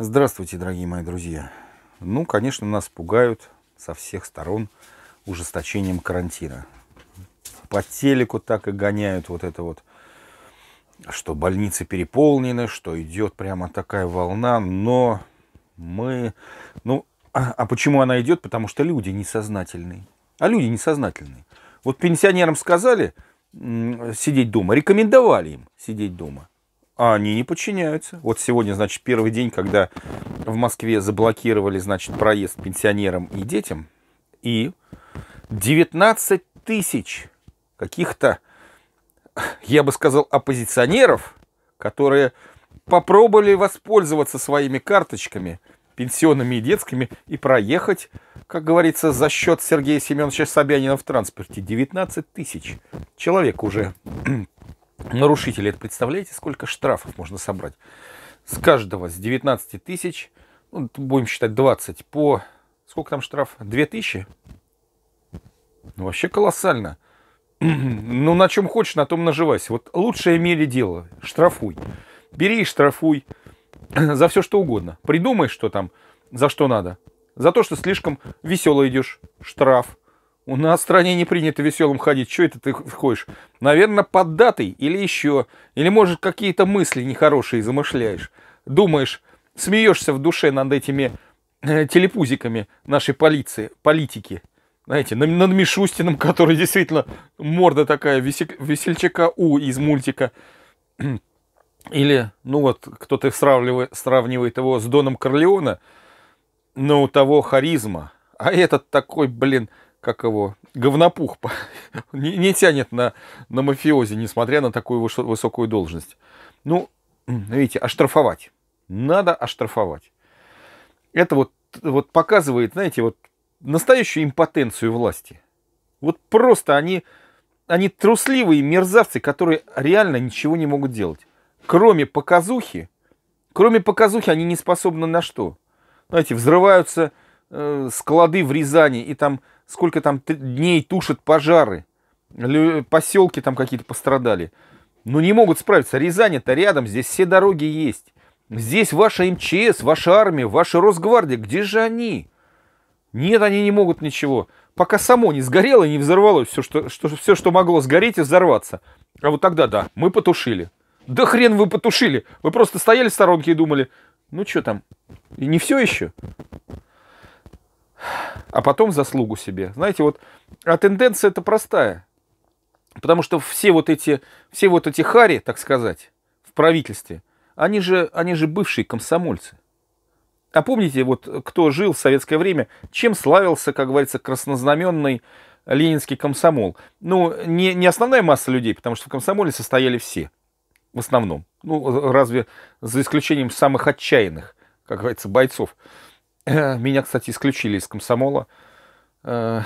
Здравствуйте, дорогие мои друзья. Ну, конечно, нас пугают со всех сторон ужесточением карантина. По телеку так и гоняют вот это вот, что больницы переполнены, что идет прямо такая волна, но мы... Ну, а, а почему она идет? Потому что люди несознательные. А люди несознательные. Вот пенсионерам сказали сидеть дома, рекомендовали им сидеть дома а они не подчиняются. Вот сегодня, значит, первый день, когда в Москве заблокировали, значит, проезд пенсионерам и детям, и 19 тысяч каких-то, я бы сказал, оппозиционеров, которые попробовали воспользоваться своими карточками пенсионными и детскими и проехать, как говорится, за счет Сергея Семеновича Собянина в транспорте. 19 тысяч человек уже нарушителей. Это представляете, сколько штрафов можно собрать? С каждого, с 19 тысяч, ну, будем считать 20, по... Сколько там штраф? 2 тысячи? Ну, вообще колоссально. Ну, на чем хочешь, на том наживайся. Вот лучше имели дело. Штрафуй. Бери и штрафуй. За все, что угодно. Придумай, что там, за что надо. За то, что слишком весело идешь, штраф. У нас в стране не принято веселым ходить. Что это ты ходишь? Наверное, поддатый или еще. Или, может, какие-то мысли нехорошие замышляешь. Думаешь, смеешься в душе над этими э, телепузиками нашей полиции, политики. Знаете, над Мишустином, который действительно морда такая весельчака У из мультика. Или, ну вот, кто-то сравнивает, сравнивает его с Доном Корлеона, но у того харизма. А этот такой, блин, как его, говнопух, не, не тянет на, на мафиози, несмотря на такую высокую должность. Ну, видите, оштрафовать. Надо оштрафовать. Это вот, вот показывает, знаете, вот настоящую импотенцию власти. Вот просто они, они трусливые мерзавцы, которые реально ничего не могут делать. Кроме показухи, кроме показухи они не способны на что. Знаете, взрываются э, склады в Рязани, и там сколько там дней тушат пожары, поселки там какие-то пострадали. Но ну, не могут справиться. рязань это рядом, здесь все дороги есть. Здесь ваша МЧС, ваша армия, ваша Росгвардия. Где же они? Нет, они не могут ничего. Пока само не сгорело и не взорвалось все что, что, все, что могло сгореть и взорваться. А вот тогда да, мы потушили. Да хрен вы потушили. Вы просто стояли в сторонке и думали, ну что там, и не все еще? а потом заслугу себе. Знаете, вот, а тенденция это простая. Потому что все вот эти, все вот эти хари, так сказать, в правительстве, они же, они же бывшие комсомольцы. А помните, вот кто жил в советское время, чем славился, как говорится, краснознаменный ленинский комсомол? Ну, не, не основная масса людей, потому что в комсомоле состояли все, в основном. Ну, разве за исключением самых отчаянных, как говорится, бойцов. Э, меня, кстати, исключили из комсомола э,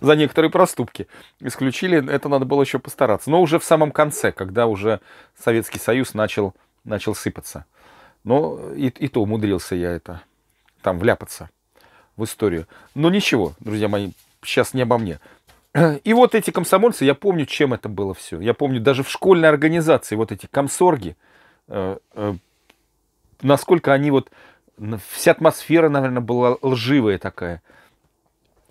за некоторые проступки. Исключили, это надо было еще постараться. Но уже в самом конце, когда уже Советский Союз начал, начал сыпаться. Но и, и то умудрился я это, там, вляпаться в историю. Но ничего, друзья мои, сейчас не обо мне. И вот эти комсомольцы, я помню, чем это было все. Я помню, даже в школьной организации вот эти комсорги, э, насколько они вот вся атмосфера, наверное, была лживая такая.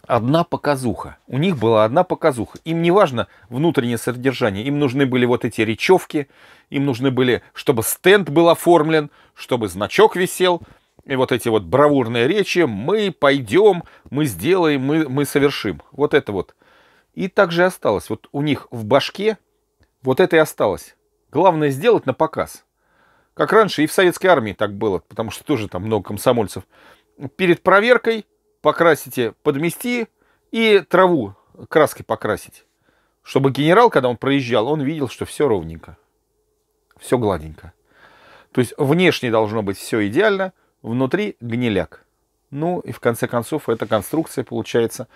Одна показуха. У них была одна показуха. Им не важно внутреннее содержание. Им нужны были вот эти речевки. Им нужны были, чтобы стенд был оформлен, чтобы значок висел. И вот эти вот бравурные речи. Мы пойдем, мы сделаем, мы, мы совершим. Вот это вот. И так же осталось. Вот у них в башке вот это и осталось. Главное сделать на показ. Как раньше и в советской армии так было, потому что тоже там много комсомольцев. Перед проверкой покрасите, подмести и траву краской покрасить. Чтобы генерал, когда он проезжал, он видел, что все ровненько. Все гладенько. То есть внешне должно быть все идеально, внутри гниляк. Ну и в конце концов эта конструкция получается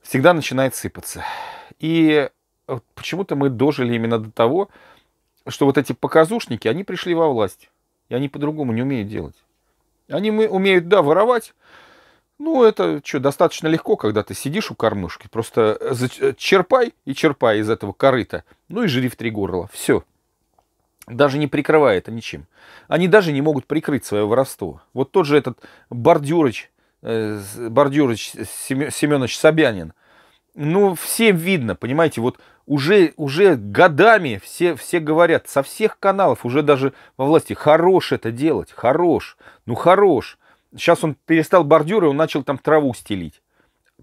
всегда начинает сыпаться. И почему-то мы дожили именно до того, что вот эти показушники, они пришли во власть. И они по-другому не умеют делать. Они умеют, да, воровать. Ну, это что, достаточно легко, когда ты сидишь у кормушки. Просто э, э, черпай и черпай из этого корыта. Ну и жри в три горла. Все. Даже не прикрывая это ничем. Они даже не могут прикрыть свое воровство. Вот тот же этот бордюрыч, э, бордюрыч Семенович Собянин – ну, всем видно, понимаете, вот уже, уже годами все, все говорят со всех каналов, уже даже во власти, хорош это делать, хорош, ну хорош. Сейчас он перестал бордюры, он начал там траву стелить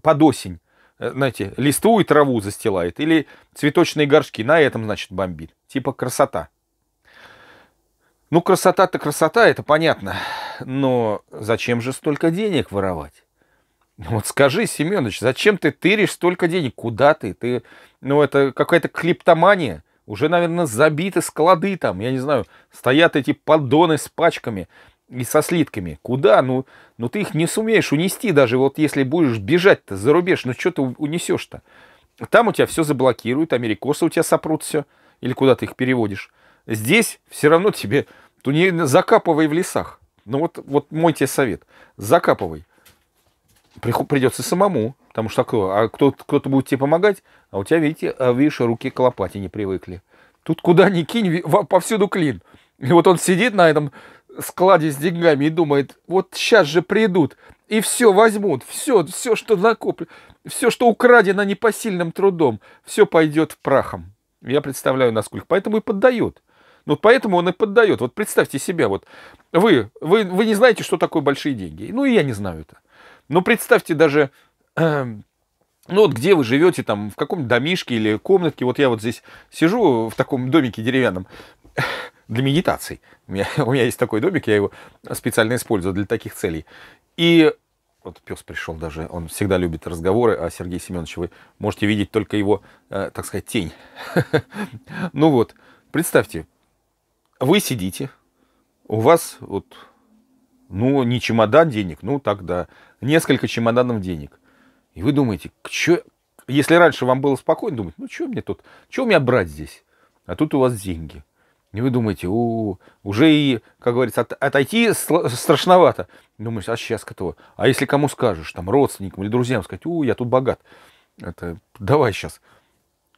под осень. Э, знаете, листву и траву застилает. Или цветочные горшки, на этом, значит, бомбит. Типа красота. Ну, красота-то красота, это понятно. Но зачем же столько денег воровать? Ну, вот скажи, Семенович, зачем ты тыришь столько денег? Куда ты? Ты, ну, это какая-то клиптомания. Уже, наверное, забиты склады там, я не знаю, стоят эти поддоны с пачками и со слитками. Куда? Ну, ну ты их не сумеешь унести даже, вот если будешь бежать-то за рубеж, ну что ты унесешь-то? Там у тебя все заблокируют, америкосы у тебя сопрут все, или куда ты их переводишь. Здесь все равно тебе, то ну, не закапывай в лесах. Ну вот, вот мой тебе совет, закапывай придется самому, потому что такое, а кто-то кто будет тебе помогать, а у тебя, видите, а, видишь, руки к лопате не привыкли. Тут куда ни кинь, повсюду клин. И вот он сидит на этом складе с деньгами и думает, вот сейчас же придут, и все возьмут, все, все, что накоплено, все, что украдено непосильным трудом, все пойдет прахом. Я представляю, насколько. Поэтому и поддает. Ну, поэтому он и поддает. Вот представьте себя, вот вы, вы, вы не знаете, что такое большие деньги. Ну, и я не знаю это. Но ну, представьте даже, эм, ну вот где вы живете, там, в каком домишке или комнатке. Вот я вот здесь сижу в таком домике деревянном для медитаций. У меня, у меня есть такой домик, я его специально использую для таких целей. И вот пес пришел даже, он всегда любит разговоры, а Сергей Семенович, вы можете видеть только его, э, так сказать, тень. Ну вот, представьте, вы сидите, у вас вот ну, не чемодан денег, ну тогда. Несколько чемоданов денег. И вы думаете, чё... если раньше вам было спокойно, думать, ну что мне тут, что у меня брать здесь? А тут у вас деньги. И вы думаете, у, уже и, как говорится, от, отойти страшновато. Думаешь, а сейчас кто? А если кому скажешь, там, родственникам или друзьям, сказать, у, я тут богат. Это, давай сейчас.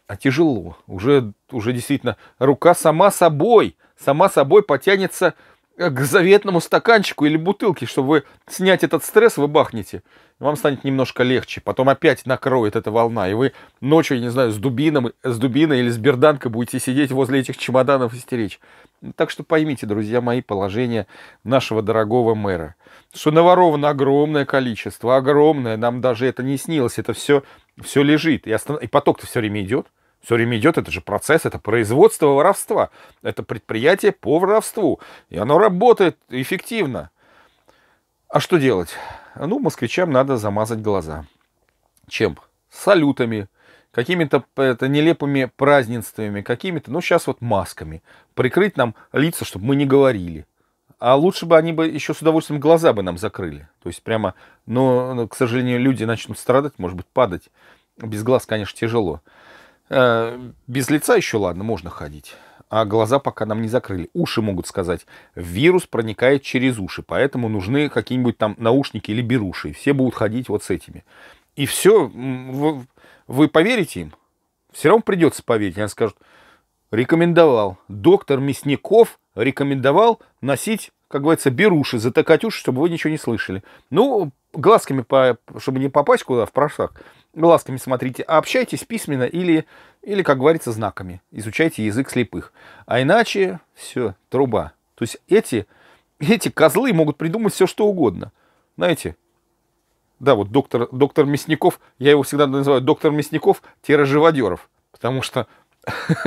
А тяжело. Уже, уже действительно рука сама собой, сама собой потянется Э, к заветному стаканчику или бутылке, чтобы снять этот стресс, вы бахнете. Вам станет немножко легче. Потом опять накроет эта волна. И вы ночью, я не знаю, с, дубином, с дубиной или с берданкой будете сидеть возле этих чемоданов и стеречь. Так что поймите, друзья мои, положение нашего дорогого мэра. Что наворовано огромное количество, огромное. Нам даже это не снилось. Это все, все лежит. И, останов... и поток-то все время идет. Все время идет, это же процесс, это производство воровства, это предприятие по воровству, и оно работает эффективно. А что делать? Ну, москвичам надо замазать глаза. Чем? Салютами, какими-то это, нелепыми празднествами, какими-то, ну, сейчас вот масками. Прикрыть нам лица, чтобы мы не говорили. А лучше бы они бы еще с удовольствием глаза бы нам закрыли. То есть прямо, но, к сожалению, люди начнут страдать, может быть, падать. Без глаз, конечно, тяжело. Э, без лица еще ладно, можно ходить. А глаза пока нам не закрыли. Уши могут сказать, вирус проникает через уши, поэтому нужны какие-нибудь там наушники или беруши. Все будут ходить вот с этими. И все, вы, вы поверите им? Все равно придется поверить. Они скажут, рекомендовал. Доктор Мясников рекомендовал носить, как говорится, беруши, затыкать уши, чтобы вы ничего не слышали. Ну, глазками, по, чтобы не попасть куда, в прошлак, глазками смотрите, общайтесь письменно или, или, как говорится, знаками. Изучайте язык слепых. А иначе все, труба. То есть эти, эти козлы могут придумать все, что угодно. Знаете, да, вот доктор, доктор Мясников, я его всегда называю доктор Мясников-живодеров, потому что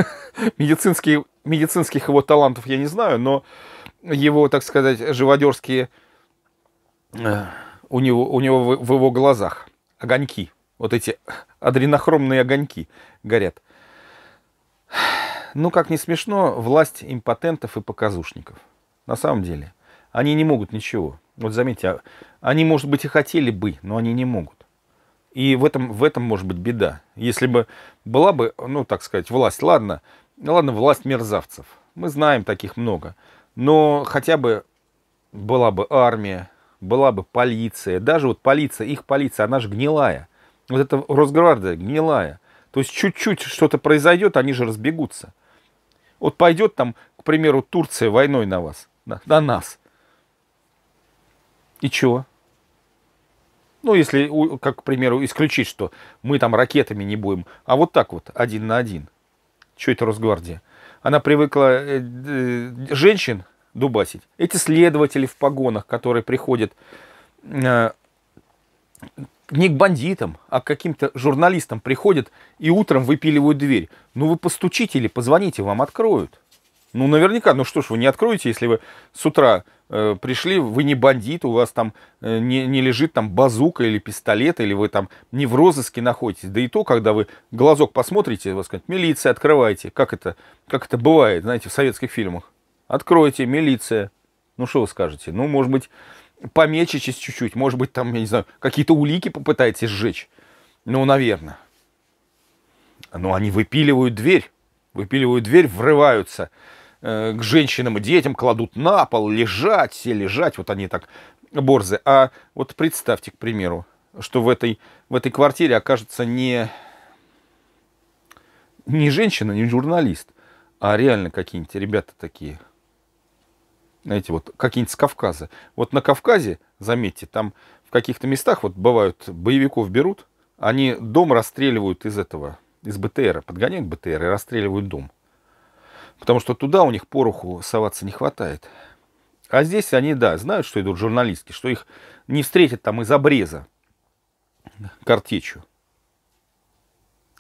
медицинские, медицинских его талантов я не знаю, но его, так сказать, живодерские э, у него, у него в, в его глазах огоньки, вот эти адренохромные огоньки горят. Ну, как не смешно, власть импотентов и показушников. На самом деле, они не могут ничего. Вот заметьте, а они, может быть, и хотели бы, но они не могут. И в этом, в этом может быть беда. Если бы была бы, ну, так сказать, власть, ладно, ну, ладно, власть мерзавцев. Мы знаем таких много. Но хотя бы была бы армия, была бы полиция, даже вот полиция, их полиция, она же гнилая. Вот эта Росгвардия гнилая. То есть чуть-чуть что-то произойдет, они же разбегутся. Вот пойдет там, к примеру, Турция войной на вас, на, на нас. И чего? Ну, если, как, к примеру, исключить, что мы там ракетами не будем, а вот так вот, один на один. Что это Росгвардия? Она привыкла э, э, женщин дубасить. Эти следователи в погонах, которые приходят э, не к бандитам, а к каким-то журналистам приходят и утром выпиливают дверь. Ну вы постучите или позвоните, вам откроют. Ну наверняка, ну что ж, вы не откроете, если вы с утра э, пришли, вы не бандит, у вас там э, не, не лежит там базука или пистолет, или вы там не в розыске находитесь. Да и то, когда вы глазок посмотрите, вас скажут милиция, открывайте. Как это, как это бывает, знаете, в советских фильмах. Откройте, милиция. Ну, что вы скажете? Ну, может быть, помечетесь чуть-чуть. Может быть, там, я не знаю, какие-то улики попытаетесь сжечь. Ну, наверное. Но ну, они выпиливают дверь. Выпиливают дверь, врываются э, к женщинам и детям, кладут на пол, лежать, все лежать. Вот они так борзы. А вот представьте, к примеру, что в этой, в этой квартире окажется не, не женщина, не журналист, а реально какие-нибудь ребята такие – эти вот какие-нибудь с Кавказа. Вот на Кавказе, заметьте, там в каких-то местах вот бывают боевиков берут, они дом расстреливают из этого, из БТРа, подгоняют БТР и расстреливают дом. Потому что туда у них пороху соваться не хватает. А здесь они, да, знают, что идут журналистки, что их не встретят там из обреза картечью.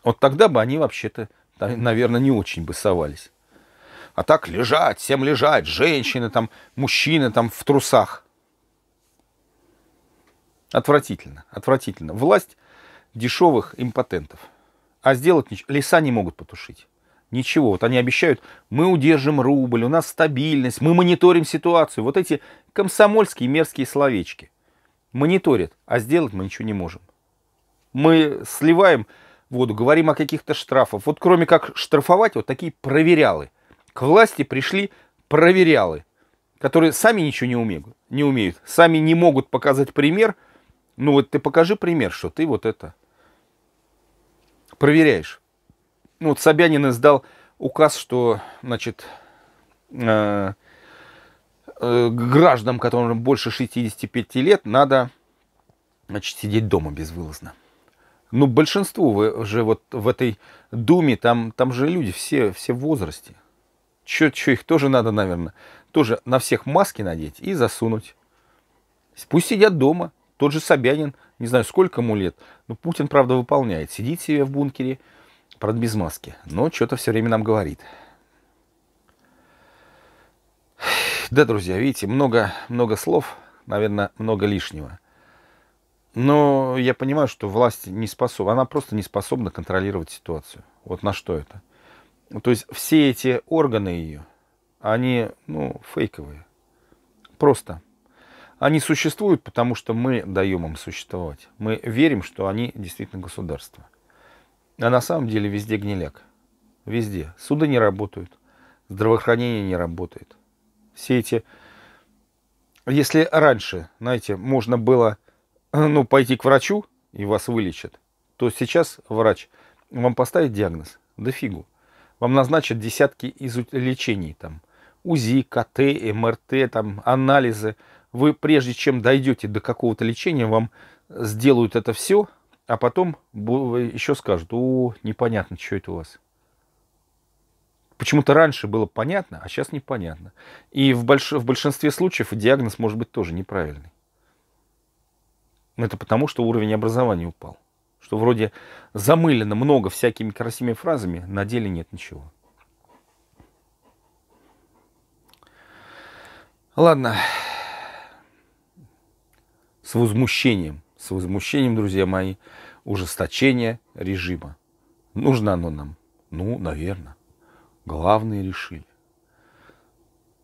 Вот тогда бы они вообще-то, наверное, не очень бы совались. А так лежать, всем лежать, женщины там, мужчины там в трусах. Отвратительно, отвратительно. Власть дешевых импотентов. А сделать ничего. Леса не могут потушить. Ничего. Вот они обещают, мы удержим рубль, у нас стабильность, мы мониторим ситуацию. Вот эти комсомольские мерзкие словечки. Мониторят, а сделать мы ничего не можем. Мы сливаем воду, говорим о каких-то штрафах. Вот кроме как штрафовать, вот такие проверялы – к власти пришли проверялы, которые сами ничего не умеют, не умеют, сами не могут показать пример. Ну вот ты покажи пример, что ты вот это проверяешь. Ну вот Собянин издал указ, что, значит, э, э, гражданам, которым больше 65 лет, надо, значит, сидеть дома безвылазно. Ну, большинству вы же вот в этой думе, там, там же люди все, все в возрасте. Что их тоже надо, наверное, тоже на всех маски надеть и засунуть. Пусть сидят дома. Тот же Собянин, не знаю, сколько ему лет. но Путин, правда, выполняет. Сидит себе в бункере, правда, без маски. Но что-то все время нам говорит. Да, друзья, видите, много, много слов, наверное, много лишнего. Но я понимаю, что власть не способна, она просто не способна контролировать ситуацию. Вот на что это. Ну, то есть все эти органы ее, они ну, фейковые. Просто. Они существуют, потому что мы даем им существовать. Мы верим, что они действительно государство. А на самом деле везде гнилек, Везде. Суды не работают. Здравоохранение не работает. Все эти... Если раньше, знаете, можно было э, ну, пойти к врачу, и вас вылечат, то сейчас врач вам поставит диагноз. Да фигу вам назначат десятки лечений, там, УЗИ, КТ, МРТ, там, анализы. Вы, прежде чем дойдете до какого-то лечения, вам сделают это все, а потом еще скажут, о, непонятно, что это у вас. Почему-то раньше было понятно, а сейчас непонятно. И в, больш... в большинстве случаев диагноз может быть тоже неправильный. Это потому, что уровень образования упал что вроде замылено много всякими красивыми фразами, на деле нет ничего. Ладно. С возмущением, с возмущением, друзья мои, ужесточение режима. Нужно оно нам? Ну, наверное. Главное решили.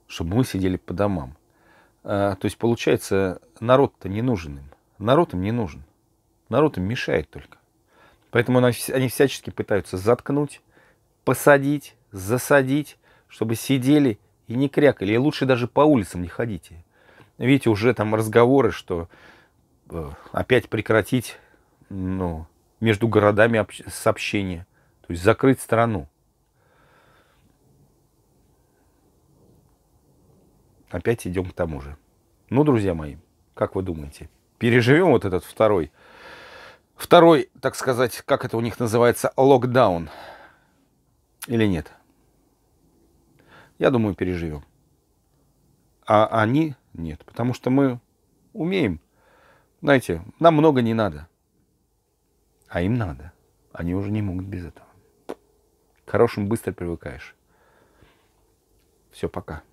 Чтобы мы сидели по домам. А, то есть, получается, народ-то не нужен им. Народ им не нужен. Народ им мешает только. Поэтому они всячески пытаются заткнуть, посадить, засадить, чтобы сидели и не крякали. И лучше даже по улицам не ходите. Видите, уже там разговоры, что э, опять прекратить ну, между городами сообщение. То есть закрыть страну. Опять идем к тому же. Ну, друзья мои, как вы думаете, переживем вот этот второй Второй, так сказать, как это у них называется, локдаун. Или нет? Я думаю, переживем. А они нет. Потому что мы умеем. Знаете, нам много не надо. А им надо. Они уже не могут без этого. К хорошему быстро привыкаешь. Все, пока.